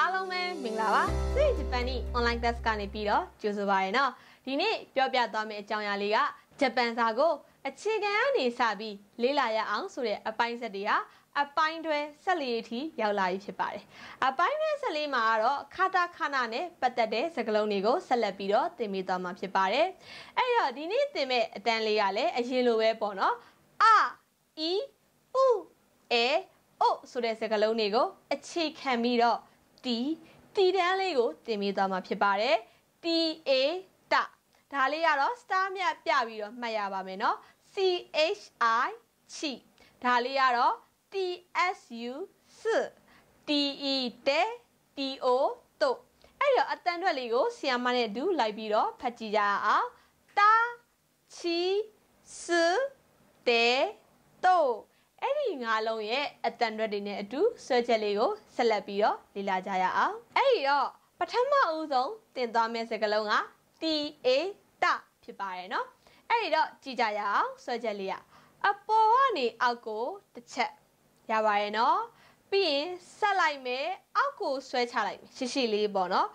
အားလုံးပဲမင်္ဂလာပါစိတ်ဂျပန်နီ online test ကနေပြီးတော့ကြိုဆိုပါရနော်ဒီနေ့ပြောပြသွားမယ့်အကြောင်းအရာလေးကဂျပန်စာကို အခြေခံအနေစပြီးလေ့လာရအောင်ဆိုတဲ့အပိုင်းဆက်တွေဟာအပိုင်းတွဲ၁၄အထိရောက်လာပြီဖြစ်ပါတယ်အပိုင်းတွဲ၁၄မှာကတော့ခါတာခါနာနဲ့ပတ်သက်တဲ့စကားလုံးတွေကိုဆက်လက်ပြီးတော့သင်ပေးသွားမှာဖြစ်ပါတယ်အဲ့တော့ဒီနေ့သင်မယ့်အတန်းလေးကလည်းအရင်လိုပဲပေါ့နော်အအီဥအဲအိုဆိုတဲ့စကားလုံးတွေကိုအခြေခံပြီးတော့တီတီတန်းလေးကိုတင်ပေးသွားမှာဖြစ်ပါတယ်။ T A တဒါလေးကတော့ star မြတ်ပြပြီးတော့မှတ်ရပါမယ်နော် C H I ချိဒါလေးကတော့ T S U စ T E တဲ T O တို့အဲ့တော့အတန်ထွက်လေးကိုဆီယမနဲ့အတူလိုက်ပြီးတော့ဖတ်ကြည့်ကြရအောင်တာချီစတဲတို့အဲ့ဒီငါးလုံးရဲ့အတန်ရွက်တွေနဲ့အတူဆွဲချက်လေးကိုဆက်လက်ပြီးတော့လေ့လာကြရအောင်အဲ့ဒီတော့ပထမအဦးဆုံးတင်သွားမယ့်စကားလုံးက t a တဖြစ်ပါတယ်နော်အဲ့ဒီတော့ကြည့်ကြရအောင်ဆွဲချက်လေးရအပေါ်ကနေအောက်ကိုတစ်ချက်ရပါရဲ့နော်ပြီးရင်ဆက်လိုက်မယ်အောက်ကိုဆွဲချလိုက်မယ်ရှရှိလေးပေါ့နော်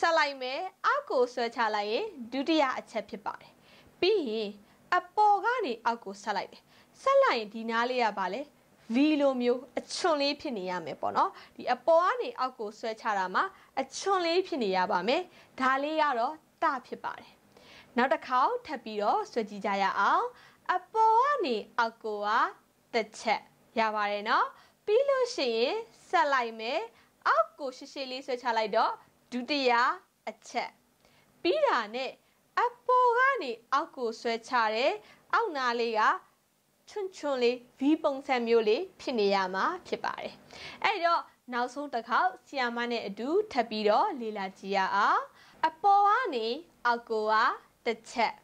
ဆက်လိုက်မယ်အောက်ကိုဆွဲချလိုက်ရင်ဒုတိယအချက်ဖြစ်ပါတယ်ပြီးရင်အပေါ်ကနေအောက်ကိုဆက်လိုက်မယ်ဆက်လိုက်ရင်ဒီနားလေးကပါလေ V လိုမျိုးအချွန်လေးဖြစ်နေရမယ်ပေါ့နော်ဒီအပေါ်ကနေအောက်ကိုဆွဲချတာမှာအချွန်လေးဖြစ်နေရပါမယ်ဒါလေးကတော့တဖြစ်ပါတယ်နောက်တစ်ခါထပ်ပြီးတော့ဆွဲကြည့်ကြရအောင်အပေါ်ကနေအောက်ကိုကတစ်ချက်ရပါတယ်နော်ပြီးလို့ရှိရင်ဆက်လိုက်မယ်အောက်ကိုရှေ့ရှေ့လေးဆွဲချလိုက်တော့ဒုတိယအချက်ပြီးတာနဲ့အပေါ်ကနေအောက်ကိုဆွဲချတယ်အောက်နားလေးကချွန်းချွန်းလေးဗီပုံစံမျိုးလေးဖြစ်နေရမှာဖြစ်ပါတယ်။အဲ့တော့နောက်ဆုံးတစ်ခေါက်ဆီယာမနဲ့အတူထပ်ပြီးတော့လေ့လာကြည့်ရအောင်။အပေါ်ကနေအောက်ကိုကတစ်ချက်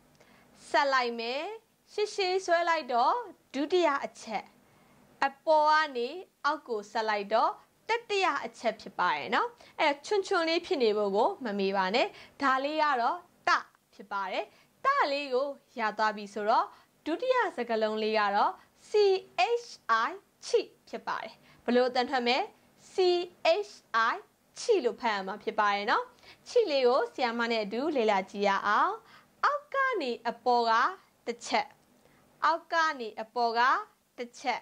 ဆက်လိုက်မယ်။ရှေ့ရှေ့ဆွဲလိုက်တော့ဒုတိယအချက်အပေါ်ကနေအောက်ကိုဆက်လိုက်တော့တတိယအချက်ဖြစ်ပါရဲ့เนาะအဲ့ချွန်းချွန်းလေးဖြစ်နေဖို့ကိုမမေ့ပါနဲ့ဒါလေးကတော့တဖြစ်ပါတယ်တလေးကိုရသွားပြီဆိုတော့ဒုတိယစကားလုံးလေးကတော့ CHI ချိဖြစ်ပါတယ်ဘလို့အတန်ထွက်မယ် CHI ချိလို့ဖတ်ရမှာဖြစ်ပါတယ်เนาะချိလေးကိုဆီယာမနဲ့အတူ လေ့လာကြည့်ရအောင်အောက်ကနေအပေါ်ကတစ်ချက်အောက်ကနေအပေါ်ကတစ်ချက်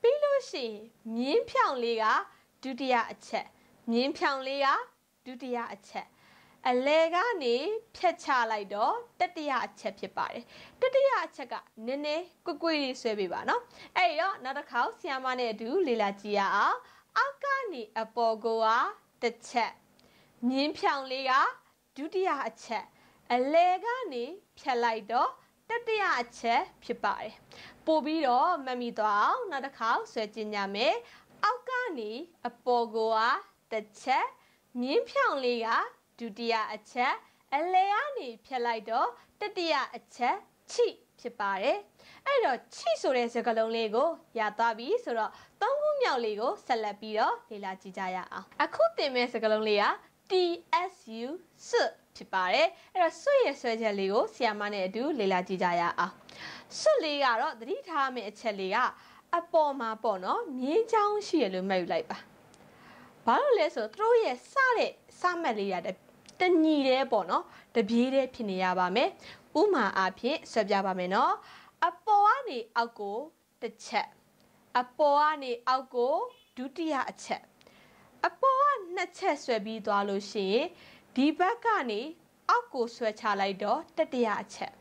ပြီးလို့ရှိရင်မြင်းဖြောင်လေးကဒုတိယအချက်မြင်းဖြောင်လေးကဒုတိယအချက်အလဲကနေဖြတ်ချလိုက်တော့တတိယအချက်ဖြစ်ပါတယ်တတိယအချက်ကနည်းနည်းကွက်ကွက်ဆွဲပေးပါနော်အဲ့တော့နောက်တစ်ခါဆီယမနဲ့အတူလေ့လာကြည့်ရအောင်အောက်ကနေအပေါ်ကိုကတစ်ချက်မြင်းဖြောင်လေးကဒုတိယအချက်အလဲကနေဖြတ်လိုက်တော့တတိယအချက်ဖြစ်ပါတယ်ပို့ပြီးတော့မမီသွားအောင်နောက်တစ်ခါဆွဲကြည့်ညမယ်အောက်ကနေအပေါ်ကိုကတစ်ချက်မြင်းဖြောင်လေးကဒုတိယအချက်အလဲကနေဖြတ်လိုက်တော့တတိယအချက်ချိဖြစ်ပါတယ်အဲ့တော့ချိဆိုတဲ့စကားလုံးလေးကိုရသွားပြီဆိုတော့သုံးခုမြောက်လေးကိုဆက်လက်ပြီးတော့လေ့လာကြည့်ကြရအောင်အခုသင်မဲ့စကားလုံးလေးက TSU စွဖြစ်ပါတယ်အဲ့တော့စွရဲ့ဆွဲချက်လေးကိုဆီယာမနဲ့အတူလေ့လာကြည့်ကြရအောင်စွလေးကတော့သတိထားမယ့်အချက်လေးကအပေါ်မှာပေါ့နော်မြင်းချောင်းရှိရလို့မှတ်ယူလိုက်ပါဘာလို့လဲဆိုတော့သူတို့ရဲ့စတဲ့စမှတ်လေးရတဲ့တညီတဲ့ပေါ့နော်တပြေးတဲ့ဖြစ်နေရပါမယ်ဥမာအားဖြင့်ဆွဲပြပါမယ်နော်အပေါ်ကနေအောက်ကိုတစ်ချက်အပေါ်ကနေအောက်ကိုဒုတိယအချက်အပေါ်ကနှစ်ချက်ဆွဲပြီးသွားလို့ရှိရင်ဒီဘက်ကနေအောက်ကိုဆွဲချလိုက်တော့တတိယအချက်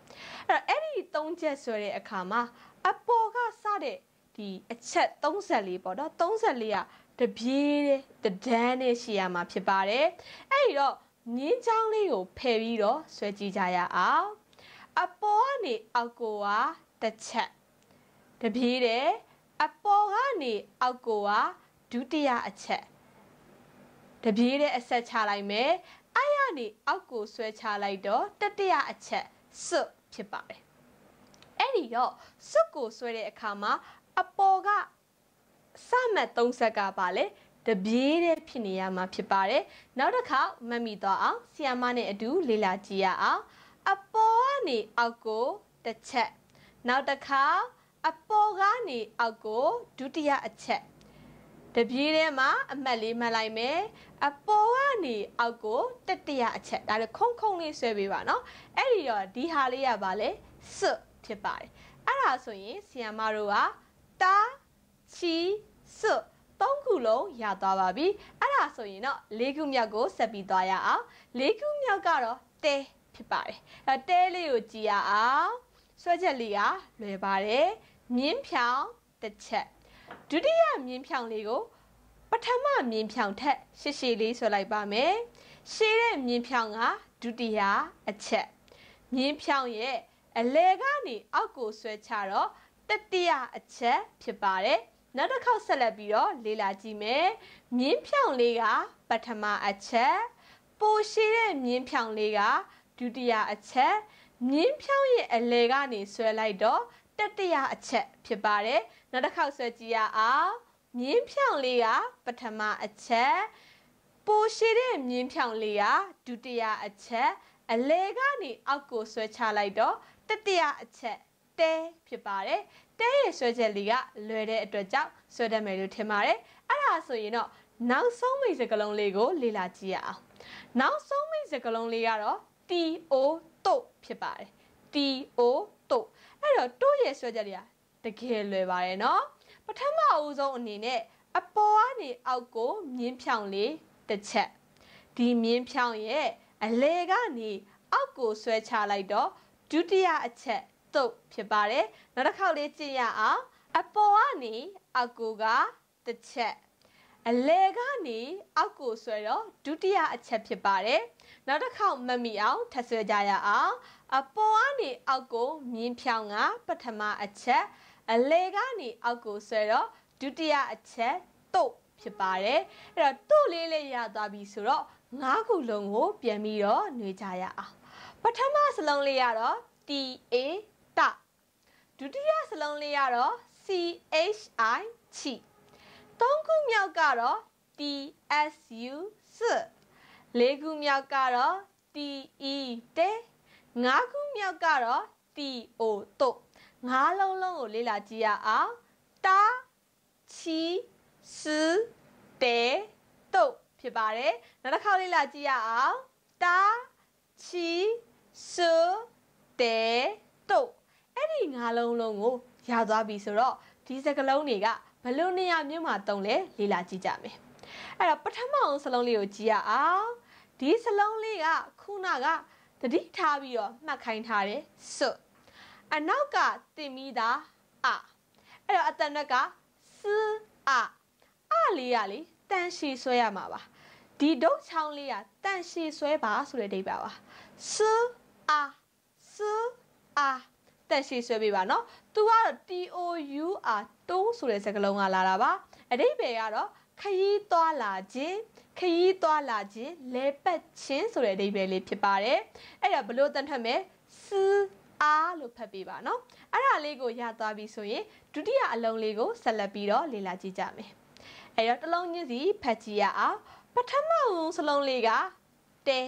အဲ့တော့အဲ့ဒီ၃ချက်ဆွဲတဲ့အခါမှာအပေါ်ကစတဲ့ဒီအချက်34ပေါ့နော်34ကတပြေးတဲ့တဒန်းနဲ့ရှည်ရမှာ ဖြစ်ပါတယ်အဲ့ဒီတော့ငင်းချောင်းလေးကိုဖယ်ပြီးတော့ဆွဲကြည့်ကြရအောင်အပေါ်ကနေ အောက်ကိုကတစ်ချက်တပြေးတယ်အပေါ်ကနေအောက်ကိုကဒုတိယအချက်တပြေးတဲ့အဆက်ချလိုက်မယ်အဲ့ရနေအောက်ကိုဆွဲချလိုက်တော့တတိယအချက်စွတ်ဖြစ်ပါတယ်အဲ့ဒီတော့စွတ်ကိုဆွဲတဲ့အခါမှာအပေါ်ကစမှတ်၃ဆက်ကပါလေတပြေးတဲ့ဖြစ်နေရမှာဖြစ်ပါတယ်နောက်တစ်ခါမမီသွားအောင်ဆီယမနဲ့အတူ လေ့လာကြည့်ရအောင်အပေါ်ကနေအောက်ကိုတစ်ချက်နောက်တစ်ခါအပေါ်ကနေအောက်ကိုဒုတိယအချက်တပြေးထဲမှာ အမှတ်လေးမှတ်လိုက်မယ်အပေါ်ကနေအောက်ကိုတတိယအချက်ဒါလည်းခုံခုံလေးဆွဲပေးပါနော်အဲ့ဒီတော့ဒီဟာလေးရပါလေစွဖြစ်ပါတယ်အဲ့ဒါဆိုရင်ဆီယမ်မတို့ကတာချီစွတ်3ခုလုံးရသွားပါပြီအဲ့ဒါဆိုရင်တော့၄ခုမြောက်ကိုဆက်ပြီးသွားရအောင်၄ခုမြောက်ကတော့တဲဖြစ်ပါတယ်အဲတဲလေးကိုကြည်ရအောင်ဆွဲချက်လေးကလွယ်ပါတယ်မြင်းဖြောင်တစ်ချက်ဒုတိယမြင်းဖြောင်လေးကိုပထမမြင်းဖြောင်ထက်ရှည်ရှည်လေးဆွဲလိုက်ပါမယ်ရှည်တဲ့မြင်းဖြောင်ကဒုတိယအချက်မြင်းဖြောင်ရဲ့အလဲကနေအောက်ကိုဆွဲချတော့တတိယအချက်ဖြစ်ပါတယ်နောက်တစ်ခေါက်ဆက်လက်ပြီးတော့လေ့လာကြည့်မယ်မြင်းဖြောင်လေးကပထမအချက်ပိုရှိတဲ့မြင်းဖြောင်လေးကဒုတိယအချက် မြင်းဖြောင်ရဲ့အလဲကနေဆွဲလိုက်တော့တတိယအချက် ဖြစ်ပါတယ်နောက်တစ်ခေါက်ဆွဲကြည့်ရအောင်မြင်းဖြောင်လေးကပထမအချက်ပိုရှိတဲ့မြင်းဖြောင်လေးကဒုတိယအချက် အလဲကနေအောက်ကိုဆွဲချလိုက်တော့တတိယအချက်တဲဖြစ်ပါတယ်တဲရဲ့ဆွဲချက်လေးကလွယ်တဲ့အတွက်ကြောင့်ဆွဲတတ်မယ်လို့ထင်ပါတယ်အဲ့ဒါဆိုရင်တော့နောက်ဆုံးမိတ်စကားလုံးလေးကိုလေ့လာကြည့်ရအောင်နောက်ဆုံးမိတ်စကားလုံးလေးကတော့ to တို့ဖြစ်ပါတယ် to တို့အဲ့တော့တို့ရဲ့ဆွဲချက်လေးကတကယ်လွယ်ပါတယ်နော်ပထမအဦးဆုံးအနေနဲ့အပေါ်ကနေအောက်ကိုမြင်းဖြောင်းလေးတစ်ချက်ဒီမြင်းဖြောင်းရဲ့အလေကနေအောက်ကိုဆွဲချလိုက်တော့ဒုတိယအချက် soap ဖြစ်ပါတယ်နောက်တစ်ခေါက်လေးကြည့်ရအောင်အပေါ်ကနေအကူကတစ်ချက်အလဲကနေအောက်ကိုဆွဲတော့ဒုတိယအချက်ဖြစ်ပါတယ်နောက်တစ်ခေါက်မမီအောင်ထပ်ဆွဲကြရအောင်အပေါ်ကနေအောက်ကိုမြင်းဖြောင်းကပထမအချက်အလဲကနေအောက်ကိုဆွဲတော့ဒုတိယအချက်တုတ်ဖြစ်ပါတယ်အဲ့တော့တုတ်လေးလေးရသွားပြီဆိုတော့ငါးခုလုံးကို ပြန်ပြီးတော့နှွေကြရအောင်ပထမစလုံးလေးရတော့ T A တဒုတိယစလုံးလေးကတော့ chi ချိသုံးခုမြောက်ကတော့ tsu စလေးခုမြောက်ကတော့ te တဲငါးခုမြောက်ကတော့ to တို့ငါးလုံးလုံးကိုလေ့လာကြည့်ရအောင်တာချီစတဲတို့ဖြစ်ပါတယ်နောက်တစ်ခါလေ့လာကြည့်ရအောင်တာချီစတဲ၅လုံးလုံးကိုရသွားပြီဆိုတော့ဒီစကလုံးတွေကဘလို့နေရာမြို့မှာတုံးလဲလေ့လာကြည့်ကြမယ်အဲ့တော့ပထမအောင်စလုံးလေးကိုကြည့်ရအောင်ဒီစလုံးလေးကခုနကတတိထားပြီးတော့မှတ်ခိုင်းထားတယ်စွတ်အနောက်ကတင်ပြီးသားအအဲ့တော့အတန်ရက်ကစအအလေးရလေတန်ရှည်ဆွဲရမှာပါဒီဒုတ်ချောင်းလေးကတန်ရှည်ဆွဲပါဆိုတဲ့အဓိပ္ပာယ်ပါစအစအတန်ရှည်ဆွဲပေးပါနော်။ तू ကတော့ T O U R တိုးဆိုတဲ့စကားလုံးကလာတာပါ။အတိပယ်ကတော့ခยีသွားလာခြင်းခยีသွားလာခြင်းလဲပတ်ခြင်းဆိုတဲ့အဓိပ္ပာယ်လေးဖြစ်ပါတယ်။အဲ့တော့ဘလို့တန်ထွက်မယ်စူအားလို့ဖတ်ပေးပါနော်။အဲ့ဒါလေးကိုရသွားပြီဆိုရင်ဒုတိယအလုံးလေးကိုဆက်လက်ပြီးတော့လေ့လာကြည့်ကြမယ်။အဲ့တော့တစ်လုံးချင်းစီဖတ်ကြည့်ရအောင်။ပထမဦးစလုံးလေးကတဲ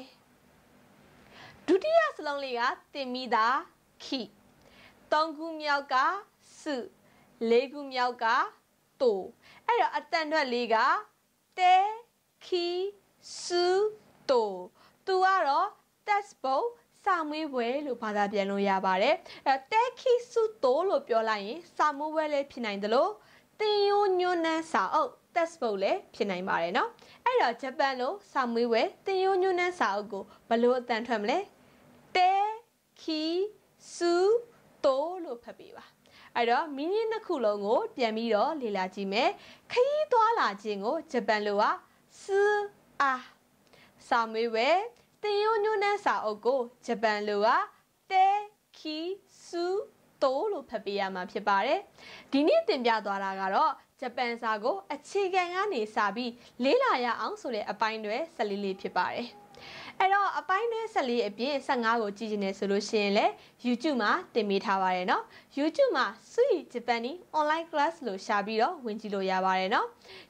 ဒုတိယစလုံးလေးကတင်မိတာခိ၃ခုမြောက်ကစု၄ခုမြောက်ကတူအဲ့တော့အတန်ထွက်လေးကတဲခီစုတူသူကတော့ test book စာမွေးပွဲလို့ဘာသာပြန်လို့ရပါတယ်အဲတဲခီစုတူလို့ပြောလိုက်ရင် စာမွေးပွဲလည်းဖြစ်နိုင်တယ်လို့တင်ယိုညွန်းနှန်းစာအုပ် textbook လည်းဖြစ်နိုင်ပါတယ်เนาะအဲ့တော့ဂျပန်လို စာမွေးဝဲတင်ယိုညွန်းနှန်းစာအုပ်ကိုဘလို့အတန်ထွက်မလဲတဲခီစုသိုးလို့ဖတ်ပေးပါအဲ့တော့မိနစ်နှစ်ခုလုံးကို ပြန်ပြီးတော့လေ့လာကြည့်မယ်ခရီးသွားလာခြင်းကိုဂျပန်လိုဟာစူအာစာမေးဝဲတင်ယွန်းညွန်းနဲ့စာအုပ်ကိုဂျပန်လိုဟာတဲခီစူတိုးလို့ဖတ်ပေးရမှာဖြစ်ပါတယ်ဒီနေ့တင်ပြသွားတာကတော့ဂျပန်စာကို အခြေခံကနေစပြီးလေ့လာရအောင်ဆိုတဲ့အပိုင်းတွေ၁၄လေးဖြစ်ပါတယ်အဲ့တော့အပိုင်းနဲ့14အပြင်15ကိုကြည့်နေတယ်ဆိုလို့ရှိရင်လည်း YouTube မှာတင်ပေးထားပါတယ်နော် YouTube မှာ Sui Japanese online class လို့ရှာပြီးတော့ဝင်ကြည့်လို့ရပါတယ်နော်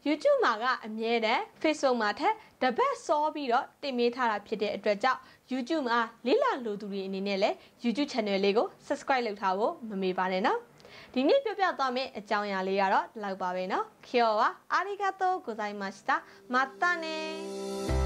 YouTube မှာကအမြဲတမ်း Facebook မှာထက်တပတ်စောပြီးတော့တင်ပေးထားတာဖြစ်တဲ့အတွက်ကြောင့် YouTube မှာလေးလာလိုသူတွေအနေနဲ့လည်း YouTube channel လေးကို subscribe လုပ်ထားဖို့မမေ့ပါနဲ့နော်ဒီနေ့ပြပြသွားမယ့်အကြောင်းအရာလေးကတော့ဒီလောက်ပါပဲเนาะခေောပါအာရီဂါတိုဂိုဇိုင်မတ်စတာမာတာနေ